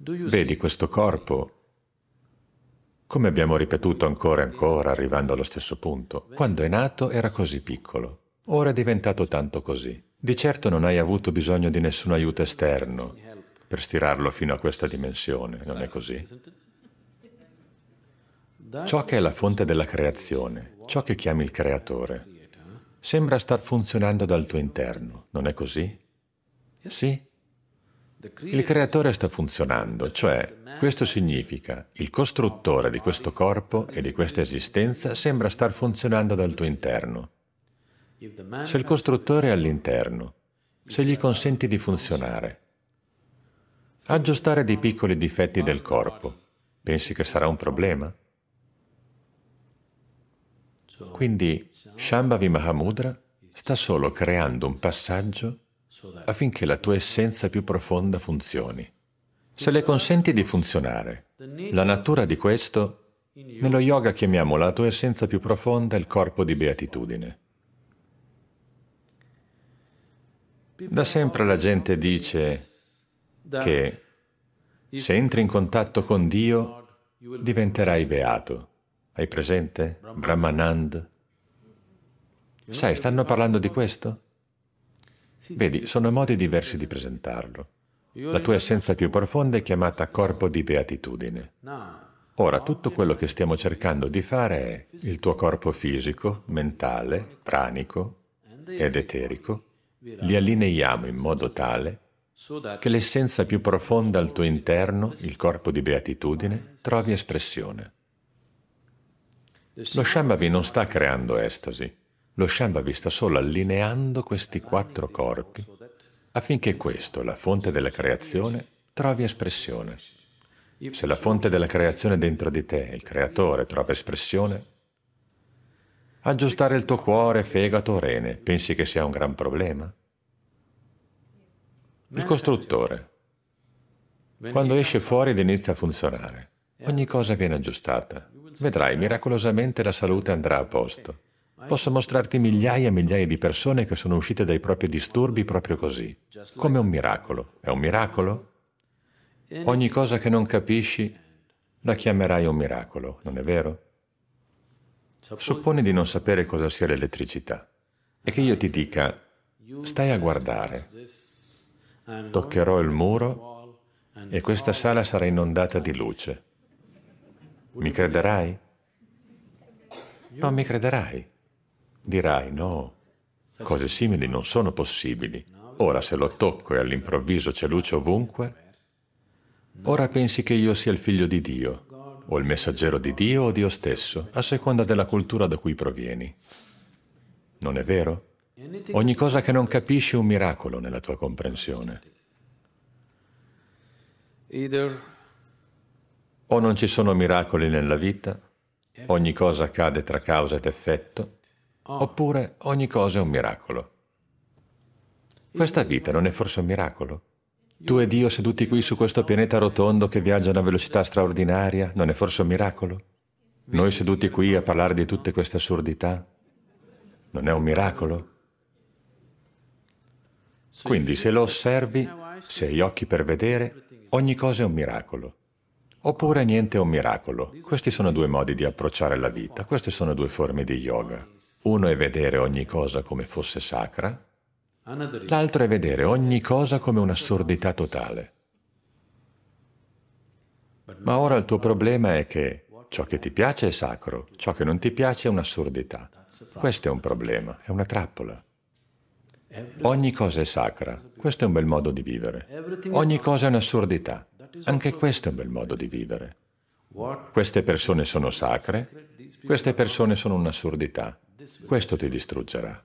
Vedi questo corpo? Come abbiamo ripetuto ancora e ancora, arrivando allo stesso punto, quando è nato era così piccolo, ora è diventato tanto così. Di certo non hai avuto bisogno di nessun aiuto esterno per stirarlo fino a questa dimensione, non è così? Ciò che è la fonte della creazione, ciò che chiami il creatore, sembra star funzionando dal tuo interno, non è così? Sì, il creatore sta funzionando, cioè questo significa il costruttore di questo corpo e di questa esistenza sembra star funzionando dal tuo interno. Se il costruttore è all'interno, se gli consenti di funzionare, aggiustare dei piccoli difetti del corpo, pensi che sarà un problema? Quindi Shambhavi Mahamudra sta solo creando un passaggio affinché la tua essenza più profonda funzioni. Se le consenti di funzionare, la natura di questo, nello yoga chiamiamo la tua essenza più profonda il corpo di beatitudine. Da sempre la gente dice che se entri in contatto con Dio diventerai beato. Hai presente? Brahmanand. Sai, stanno parlando di questo? Vedi, sono modi diversi di presentarlo. La tua essenza più profonda è chiamata corpo di beatitudine. Ora, tutto quello che stiamo cercando di fare è il tuo corpo fisico, mentale, pranico ed eterico, li allineiamo in modo tale che l'essenza più profonda al tuo interno, il corpo di beatitudine, trovi espressione. Lo Shambhavi non sta creando estasi, lo Shambhavi sta solo allineando questi quattro corpi affinché questo, la fonte della creazione, trovi espressione. Se la fonte della creazione dentro di te, il creatore, trova espressione, aggiustare il tuo cuore, fegato o rene, pensi che sia un gran problema? Il costruttore, quando esce fuori ed inizia a funzionare, ogni cosa viene aggiustata. Vedrai, miracolosamente la salute andrà a posto. Posso mostrarti migliaia e migliaia di persone che sono uscite dai propri disturbi proprio così, come un miracolo. È un miracolo? Ogni cosa che non capisci la chiamerai un miracolo, non è vero? Supponi di non sapere cosa sia l'elettricità e che io ti dica, stai a guardare, toccherò il muro e questa sala sarà inondata di luce. Mi crederai? Non mi crederai. Dirai, no, cose simili non sono possibili. Ora se lo tocco e all'improvviso c'è luce ovunque, ora pensi che io sia il figlio di Dio, o il messaggero di Dio o Dio stesso, a seconda della cultura da cui provieni. Non è vero? Ogni cosa che non capisci è un miracolo nella tua comprensione. O non ci sono miracoli nella vita, ogni cosa cade tra causa ed effetto, Oh. Oppure ogni cosa è un miracolo. Questa vita non è forse un miracolo? Tu e Dio seduti qui su questo pianeta rotondo che viaggia a una velocità straordinaria, non è forse un miracolo? Noi seduti qui a parlare di tutte queste assurdità, non è un miracolo? Quindi se lo osservi, se hai occhi per vedere, ogni cosa è un miracolo oppure niente è un miracolo. Questi sono due modi di approcciare la vita, queste sono due forme di yoga. Uno è vedere ogni cosa come fosse sacra, l'altro è vedere ogni cosa come un'assurdità totale. Ma ora il tuo problema è che ciò che ti piace è sacro, ciò che non ti piace è un'assurdità. Questo è un problema, è una trappola. Ogni cosa è sacra, questo è un bel modo di vivere. Ogni cosa è un'assurdità. Anche questo è un bel modo di vivere. Queste persone sono sacre, queste persone sono un'assurdità. Questo ti distruggerà.